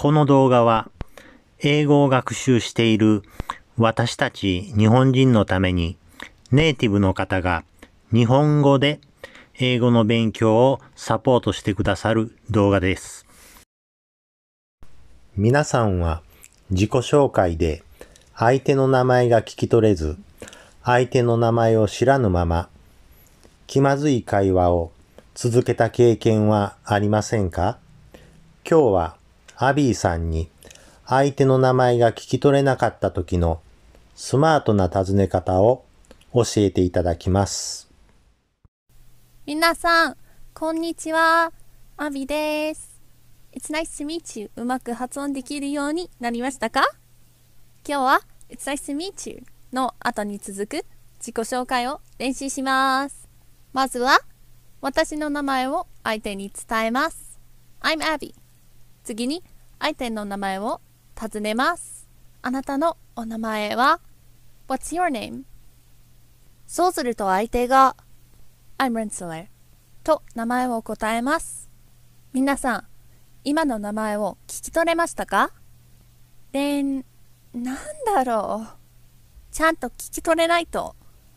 この動画は英語を学習している私たち日本人のためにネイティブの方が日本語で英語の勉強をサポートしてくださる動画です。皆さんは自己紹介で相手の名前が聞き取れず相手の名前を知らぬまま気まずい会話を続けた経験はありませんか今日はアビーさんに相手の名前が聞き取れなかった時のスマートな尋ね方を教えていただきます。皆さん、こんにちは。アビです。It's nice to meet you. うまく発音できるようになりましたか今日は It's nice to meet you の後に続く自己紹介を練習します。まずは私の名前を相手に伝えます。I'm Abby. 次に相手の名前を尋ねます。あなたのお名前は ?What's your name? そうすると相手が I'm Rensselaer と名前を答えます。皆さん、今の名前を聞き取れましたかでん、なんだろう。ちゃんと聞き取れないと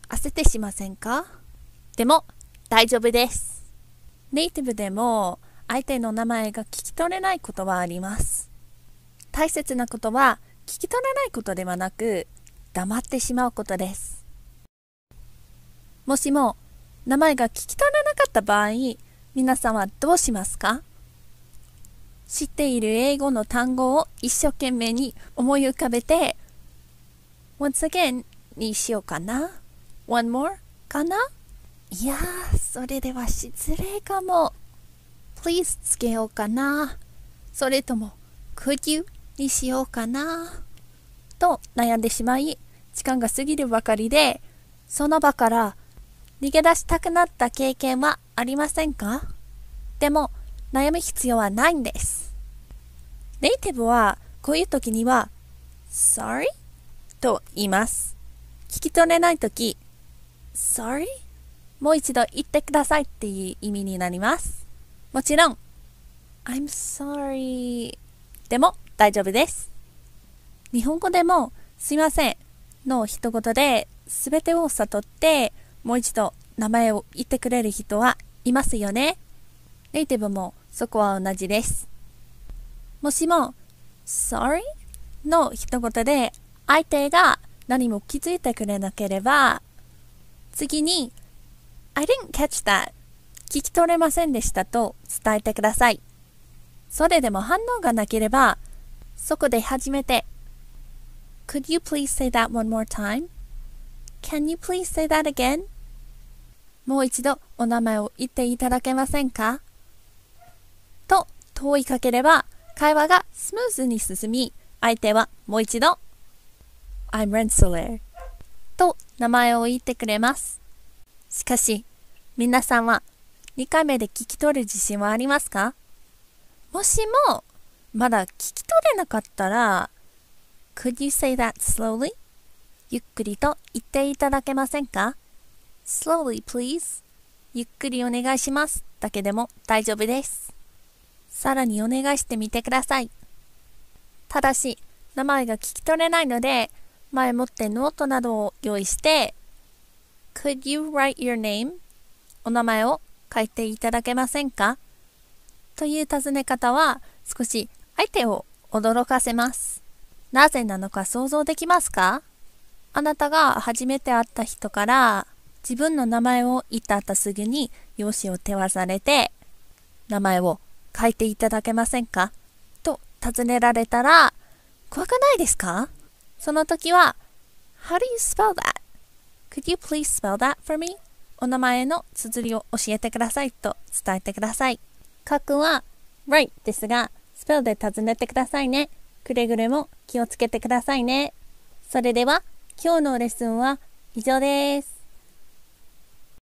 焦ってしませんかでも大丈夫です。ネイティブでも相手の名前が聞き取れないことはあります大切なことは聞き取れないことではなく黙ってしまうことですもしも名前が聞き取れなかった場合皆さんはどうしますか知っている英語の単語を一生懸命に思い浮かべて Once again にしようかな One more かないやそれでは失礼かも。please つけようかな。それとも could you にしようかな。と悩んでしまい、時間が過ぎるばかりで、その場から逃げ出したくなった経験はありませんかでも悩む必要はないんです。ネイティブはこういう時には Sorry? と言います。聞き取れない時 Sorry? もう一度言ってくださいっていう意味になります。もちろん、I'm sorry でも大丈夫です。日本語でも、すいませんの一言で全てを悟って、もう一度名前を言ってくれる人はいますよね。ネイティブもそこは同じです。もしも、sorry の一言で相手が何も気づいてくれなければ、次に、I didn't catch that 聞き取れませんでしたと伝えてください。それでも反応がなければ、そこで初めて。Could you please say that one more time? Can you please say that again? もう一度お名前を言っていただけませんかと問いかければ会話がスムーズに進み相手はもう一度 I'm Rensselaer と名前を言ってくれます。しかし皆さんは2回目で聞き取る自信はありますかもしも、まだ聞き取れなかったら、Could you say that slowly? ゆっくりと言っていただけませんか ?Slowly, please. ゆっくりお願いします。だけでも大丈夫です。さらにお願いしてみてください。ただし、名前が聞き取れないので、前もってノートなどを用意して、Could you write your name? お名前を書いていただけませんかという尋ね方は少し相手を驚かせます。なぜなのか想像できますかあなたが初めて会った人から自分の名前を言った後すぐに用紙を手渡されて名前を書いていただけませんかと尋ねられたら怖くないですかその時は How do you spell that? Could you please spell that for me? お名前の綴りを教えてくださいと伝えてください。書くは right ですが、スペルで尋ねてくださいね。くれぐれも気をつけてくださいね。それでは、今日のレッスンは以上です。